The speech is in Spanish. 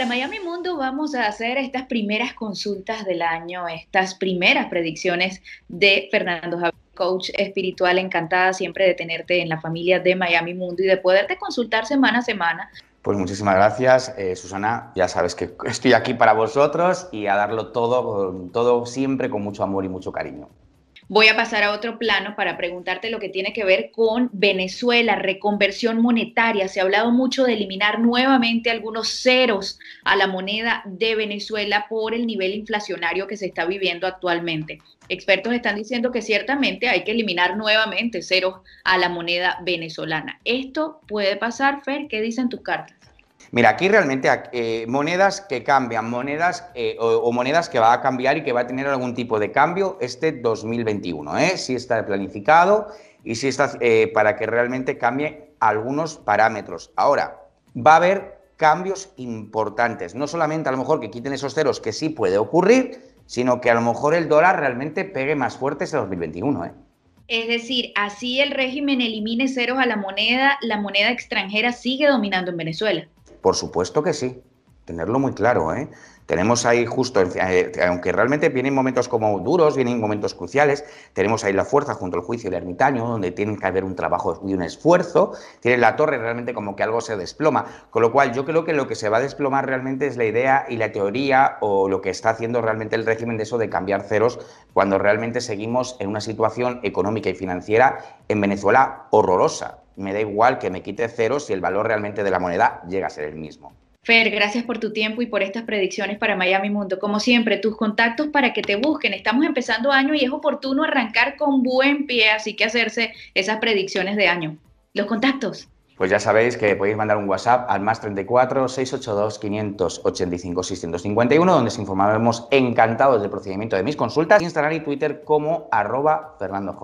para Miami Mundo vamos a hacer estas primeras consultas del año, estas primeras predicciones de Fernando Javier, coach espiritual. Encantada siempre de tenerte en la familia de Miami Mundo y de poderte consultar semana a semana. Pues muchísimas gracias, eh, Susana. Ya sabes que estoy aquí para vosotros y a darlo todo, todo siempre con mucho amor y mucho cariño. Voy a pasar a otro plano para preguntarte lo que tiene que ver con Venezuela, reconversión monetaria. Se ha hablado mucho de eliminar nuevamente algunos ceros a la moneda de Venezuela por el nivel inflacionario que se está viviendo actualmente. Expertos están diciendo que ciertamente hay que eliminar nuevamente ceros a la moneda venezolana. ¿Esto puede pasar, Fer? ¿Qué dicen tus cartas? Mira, aquí realmente eh, monedas que cambian, monedas eh, o, monedas que va a cambiar y que va a tener algún tipo de cambio este 2021, ¿eh? si está planificado y si está eh, para que realmente cambie algunos parámetros. Ahora, va a haber cambios importantes, no solamente a lo mejor que quiten esos ceros, que sí puede ocurrir, sino que a lo mejor el dólar realmente pegue más fuerte este 2021. ¿eh? Es decir, así el régimen elimine ceros a la moneda, la moneda extranjera sigue dominando en Venezuela. Por supuesto que sí, tenerlo muy claro. ¿eh? Tenemos ahí justo, eh, aunque realmente vienen momentos como duros, vienen momentos cruciales, tenemos ahí la fuerza junto al juicio del ermitaño, donde tiene que haber un trabajo y un esfuerzo, tiene la torre realmente como que algo se desploma, con lo cual yo creo que lo que se va a desplomar realmente es la idea y la teoría o lo que está haciendo realmente el régimen de eso de cambiar ceros cuando realmente seguimos en una situación económica y financiera en Venezuela horrorosa me da igual que me quite cero si el valor realmente de la moneda llega a ser el mismo. Fer, gracias por tu tiempo y por estas predicciones para Miami Mundo. Como siempre, tus contactos para que te busquen. Estamos empezando año y es oportuno arrancar con buen pie, así que hacerse esas predicciones de año. Los contactos. Pues ya sabéis que podéis mandar un WhatsApp al más 34 682 585 651, donde os informaremos encantados del procedimiento de mis consultas. Instagram y Twitter como arroba Fernando